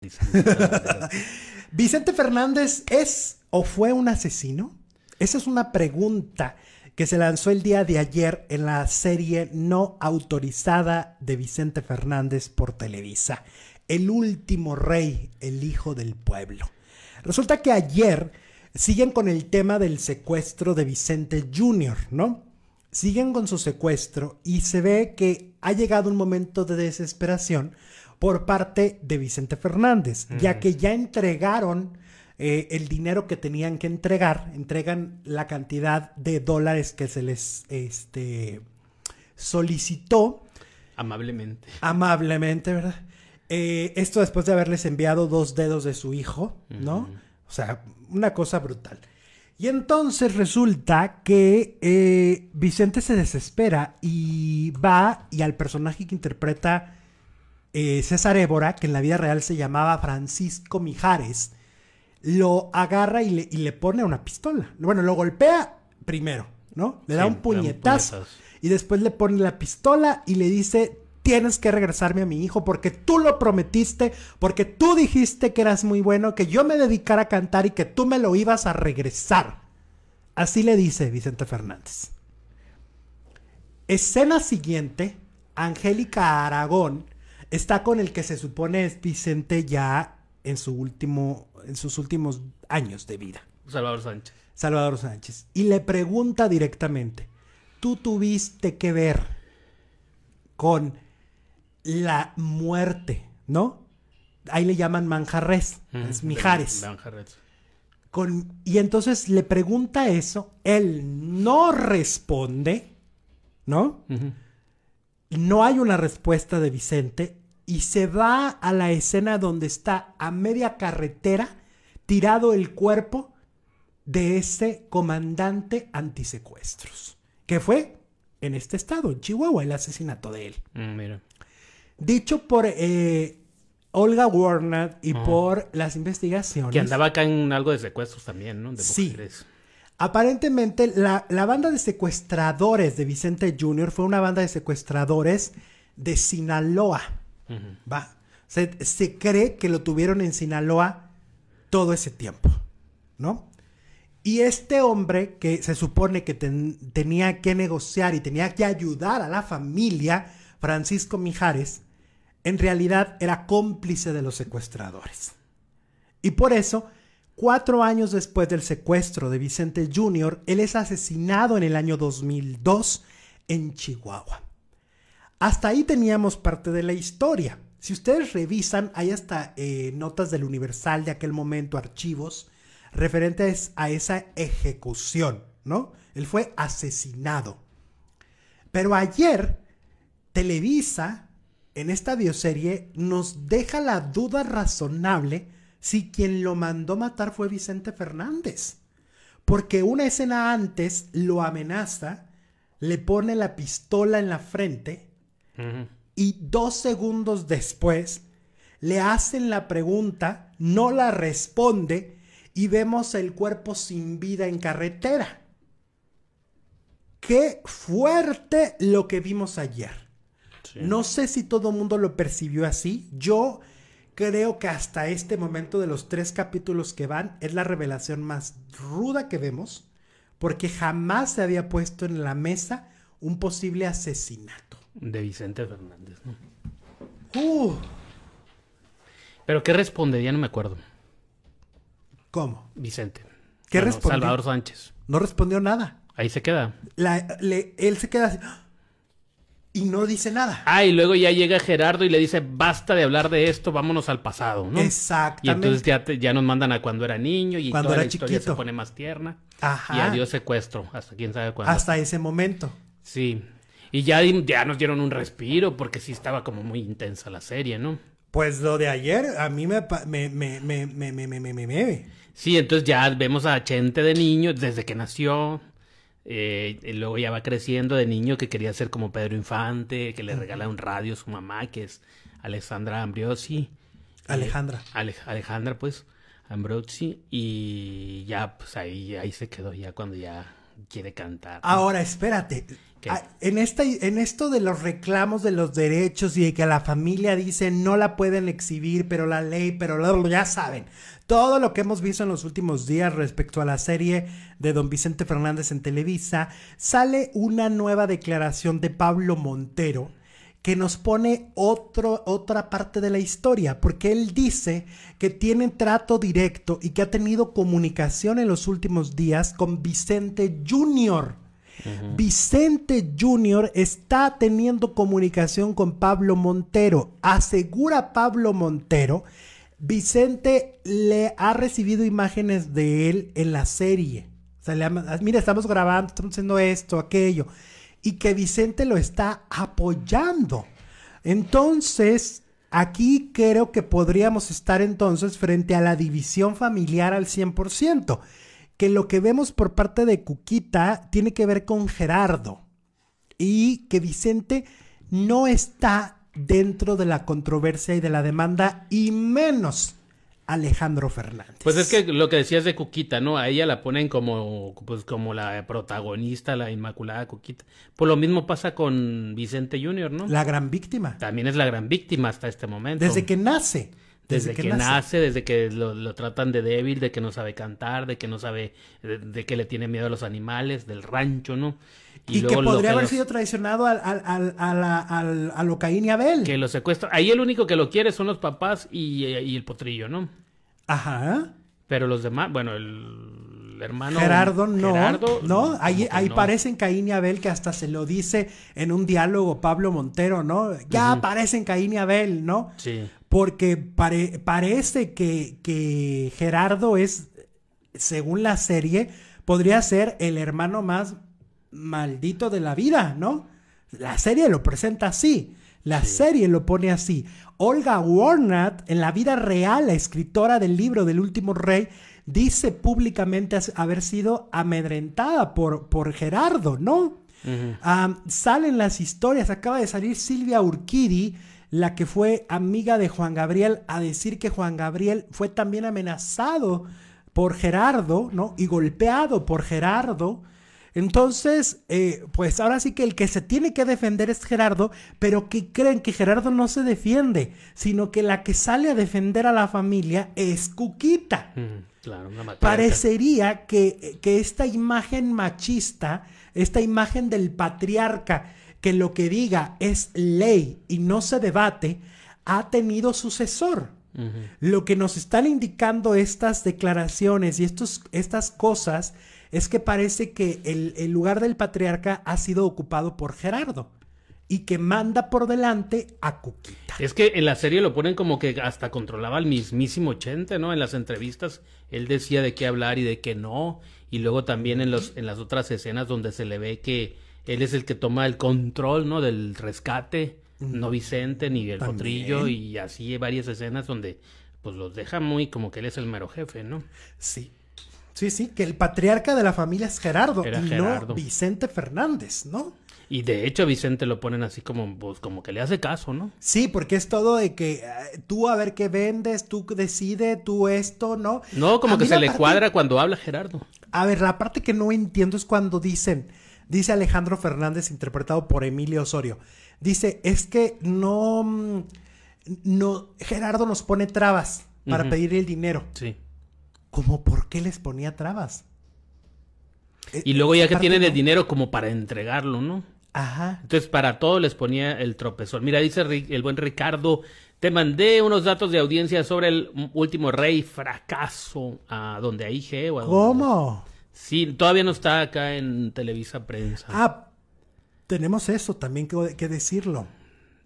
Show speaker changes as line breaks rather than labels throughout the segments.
Vicente Fernández es o fue un asesino? Esa es una pregunta que se lanzó el día de ayer en la serie no autorizada de Vicente Fernández por Televisa, El último rey, el hijo del pueblo. Resulta que ayer siguen con el tema del secuestro de Vicente Jr., ¿no? siguen con su secuestro y se ve que ha llegado un momento de desesperación por parte de Vicente Fernández, ya que ya entregaron eh, el dinero que tenían que entregar, entregan la cantidad de dólares que se les este, solicitó.
Amablemente.
Amablemente, ¿verdad? Eh, esto después de haberles enviado dos dedos de su hijo, ¿no? O sea, una cosa brutal. Y entonces resulta que eh, Vicente se desespera y va y al personaje que interpreta eh, César Évora, que en la vida real se llamaba Francisco Mijares, lo agarra y le, pone una pistola. Bueno, lo golpea primero, ¿no? Le da un puñetazo. Y después le pone la pistola y le dice, tienes que regresarme a mi hijo porque tú lo prometiste, porque tú dijiste que eras muy bueno, que yo me dedicara a cantar y que tú me lo ibas a regresar. Así le dice Vicente Fernández. Escena siguiente, Angélica Aragón está con el que se supone es Vicente ya en su último en sus últimos
años de vida. Salvador Sánchez.
Salvador Sánchez y le pregunta directamente, ¿tú tuviste que ver con la muerte, ¿no? Ahí le llaman manjarres, es mijares. y entonces le pregunta eso, él no responde, ¿no? No hay una respuesta de Vicente y se va a la escena donde está a media carretera tirado el cuerpo de ese comandante antisecuestros, que fue en este estado, en Chihuahua, el asesinato de él. Mm, mira. Dicho por eh, Olga warner
y ah. por
las investigaciones. Que andaba
acá en algo de secuestros también, ¿no? sí.
Aparentemente, la, banda de secuestradores de Vicente Jr. fue una banda de secuestradores de Sinaloa. Se, cree que lo tuvieron en Sinaloa todo ese tiempo, ¿no? Y este hombre que se supone que tenía que negociar y tenía que ayudar a la familia, Francisco Mijares, en realidad era cómplice de los secuestradores. Y por eso, cuatro años después del secuestro de Vicente Jr., él es asesinado en el año 2002 en Chihuahua. Hasta ahí teníamos parte de la historia. Si ustedes revisan, hay hasta eh, notas del Universal de aquel momento, archivos, referentes a esa ejecución, ¿no? Él fue asesinado. Pero ayer, Televisa en esta bioserie nos deja la duda razonable si quien lo mandó matar fue Vicente Fernández. Porque una escena antes lo amenaza, le pone la pistola en la frente y dos segundos después le hacen la pregunta, no la responde y vemos el cuerpo sin vida en carretera. Qué fuerte lo que vimos ayer. No sé si todo el mundo lo percibió así. Yo creo que hasta este momento de los tres capítulos que van es la revelación más ruda que vemos, porque jamás se había puesto en la mesa un posible asesinato.
De Vicente Fernández. Uh. ¿Pero qué responde? Ya no me acuerdo. ¿Cómo? Vicente.
¿Qué Salvador Sánchez. No respondió nada. Ahí se queda. él se queda así y no dice nada.
Ah, y luego ya llega Gerardo y le dice, basta de hablar de esto, vámonos al pasado, ¿no? Exactamente. Y entonces ya, ya nos mandan a cuando era niño y cuando era la historia se pone más tierna.
Ajá. Y adiós
secuestro, hasta quién sabe cuándo. Hasta
ese momento.
Sí. Y ya, ya nos dieron un respiro porque sí estaba como muy intensa la serie, ¿no? Pues lo de ayer a mí me...
me, me, me, me.
Sí, entonces ya vemos a Chente de niño desde que nació eh, luego ya va creciendo de niño que quería ser como Pedro Infante, que le regala un radio a su mamá, que es Alexandra Ambrosi. Alejandra. Alejandra, pues, Ambrosi. Y ya, pues ahí, ahí se quedó, ya cuando ya quiere cantar. Ahora,
espérate. Ah, en, esta, en esto de los reclamos de los derechos y de que la familia dice no la pueden exhibir, pero la ley, pero lo, ya saben. Todo lo que hemos visto en los últimos días respecto a la serie de Don Vicente Fernández en Televisa, sale una nueva declaración de Pablo Montero que nos pone otro, otra parte de la historia, porque él dice que tiene trato directo y que ha tenido comunicación en los últimos días con Vicente Jr., Vicente Jr. está teniendo comunicación con Pablo Montero. Asegura Pablo Montero, Vicente le ha recibido imágenes de él en la serie. Ah, mira, estamos grabando, estamos haciendo esto, aquello. Y que Vicente lo está apoyando. Entonces, aquí creo que podríamos estar entonces frente a la división familiar al 100% que lo que vemos por parte de Cuquita tiene que ver con Gerardo y que Vicente no está dentro de la controversia y de la demanda y menos Alejandro Fernández.
Pues es que lo que decías de Cuquita, ¿no? A ella la ponen como, pues, como la protagonista, la inmaculada Cuquita. Pues lo mismo pasa con Vicente Junior, ¿no? La gran víctima. También es la gran víctima hasta este momento. Desde que
nace. Desde, que,
nace. desde que lo, tratan de débil, de que no sabe cantar, de que no sabe, de, que le tiene miedo a los animales, del rancho, ¿no? Y, que podría haber sido
traicionado al, al, al a lo y Abel.
Que lo secuestra. Ahí el único que lo quiere son los papás y el potrillo, ¿no? Ajá. Pero los demás, bueno, el, hermano. Gerardo, no. no, ahí, ahí parecen
Caín y Abel, que hasta se lo dice en un diálogo Pablo Montero, ¿no? Ya aparecen Caín y Abel, ¿no? Sí. Porque parece que, que Gerardo es, según la serie, podría ser el hermano más maldito de la vida, ¿no? La serie lo presenta así. La serie lo pone así. Olga Warnat, en la vida real, la escritora del libro del último rey, dice públicamente haber sido amedrentada por, Gerardo, ¿no? salen las historias, acaba de salir Silvia Urquidi, la que fue amiga de Juan Gabriel, a decir que Juan Gabriel fue también amenazado por Gerardo, ¿no? Y golpeado por Gerardo. Entonces, eh, pues ahora sí que el que se tiene que defender es Gerardo, pero que creen que Gerardo no se defiende, sino que la que sale a defender a la familia es Cuquita.
Mm, claro, una
Parecería que, esta imagen machista, esta imagen del patriarca, que lo que diga es ley y no se debate, ha tenido sucesor. Lo que nos están indicando estas declaraciones y estos, estas cosas es que parece que el, lugar del patriarca ha sido ocupado por Gerardo y que manda por delante a
Cuquita. Es que en la serie lo ponen como que hasta controlaba al mismísimo Chente, ¿no? En las entrevistas él decía de qué hablar y de qué no, y luego también en, los, en las otras escenas donde se le ve que él es el que toma el control, ¿no? Del rescate, mm. no Vicente ni el potrillo, y así varias escenas donde pues los deja muy como que él es el mero jefe, ¿no? Sí,
Sí, sí, que el patriarca de la familia es Gerardo y no Vicente Fernández, ¿no?
Y de hecho a Vicente lo ponen así como, pues, como que le hace caso, ¿no?
Sí, porque es todo de que eh, tú a ver qué vendes, tú decide, tú esto, ¿no? No, como que se le cuadra
cuando habla Gerardo.
A ver, la parte que no entiendo es cuando dicen, dice Alejandro Fernández, interpretado por Emilio Osorio, dice, es que no, mm, no, Gerardo nos pone trabas para pedir el dinero. Sí como por qué les ponía trabas.
Y eh, luego eh, ya que tienen el dinero como para entregarlo, ¿no? Ajá. Entonces para todo les ponía el tropezón. Mira, dice el buen Ricardo, te mandé unos datos de audiencia sobre el último rey fracaso a donde hay IG e
¿Cómo?
Sí, todavía no está acá en Televisa Prensa.
Ah, tenemos eso también que decirlo.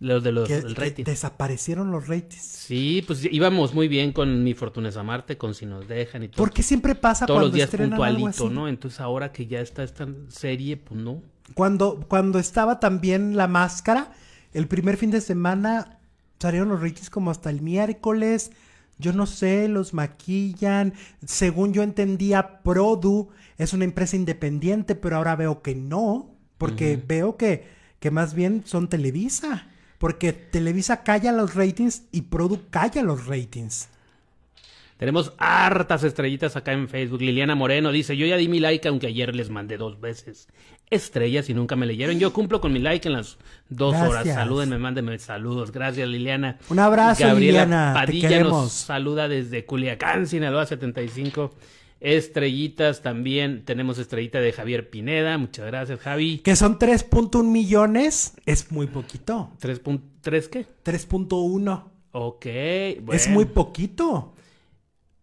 Los de los desaparecieron los ratings. Sí, pues íbamos muy bien con Mi Fortuna es Amarte, con Si nos dejan y todo. Porque siempre pasa Todos cuando los días puntualito, ¿no? Entonces ahora que ya está esta serie, pues no.
Cuando, cuando estaba también La Máscara, el primer fin de semana salieron los ratings como hasta el miércoles. Yo no sé, los maquillan. Según yo entendía, Produ es una empresa independiente, pero ahora veo que no, porque veo que, que más bien son Televisa porque Televisa calla los ratings y Produ calla los ratings.
Tenemos hartas estrellitas acá en Facebook. Liliana Moreno dice, yo ya di mi like aunque ayer les mandé dos veces estrellas y nunca me leyeron. Yo cumplo con mi like en las dos horas. Salúdenme, mándenme saludos. Gracias, Liliana. Un abrazo, Gabriela Liliana. Padilla nos saluda desde Culiacán, Sinaloa 75. Estrellitas también, tenemos estrellita de Javier Pineda, muchas gracias Javi.
Que son 3.1 millones, es muy poquito.
tres qué? 3.1. Ok. Bueno. Es muy
poquito.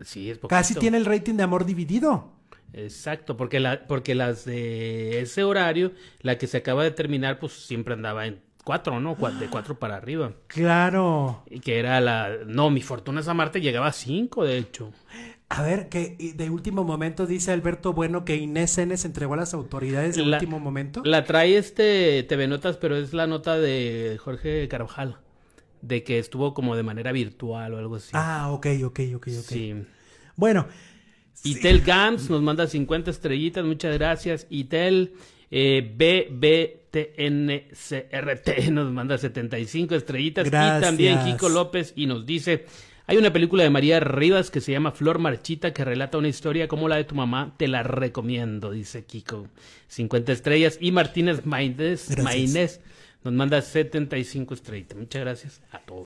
Sí, es poquito. Casi tiene el
rating de amor dividido.
Exacto, porque, la, porque las de ese horario, la que se acaba de terminar, pues siempre andaba en cuatro, ¿no? De cuatro para arriba.
Claro.
Y Que era la... No, mi fortuna es Marte, llegaba a cinco, de hecho.
A ver, que de último momento dice Alberto Bueno que Inés N se entregó a las autoridades de último momento.
La trae este TV Notas, pero es la nota de Jorge Carvajal, de que estuvo como de manera virtual o algo así.
Ah, ok, ok, ok, ok. Sí.
Bueno. Itel Gams nos manda 50 estrellitas, muchas gracias. Itel eh, BBTNCRT nos manda 75 estrellitas. Gracias. Y también Kiko López y nos dice... Hay una película de María Rivas que se llama Flor Marchita que relata una historia como la de tu mamá. Te la recomiendo, dice Kiko. 50 estrellas. Y Martínez Maínez, nos manda 75 estrellas. Muchas gracias a todos.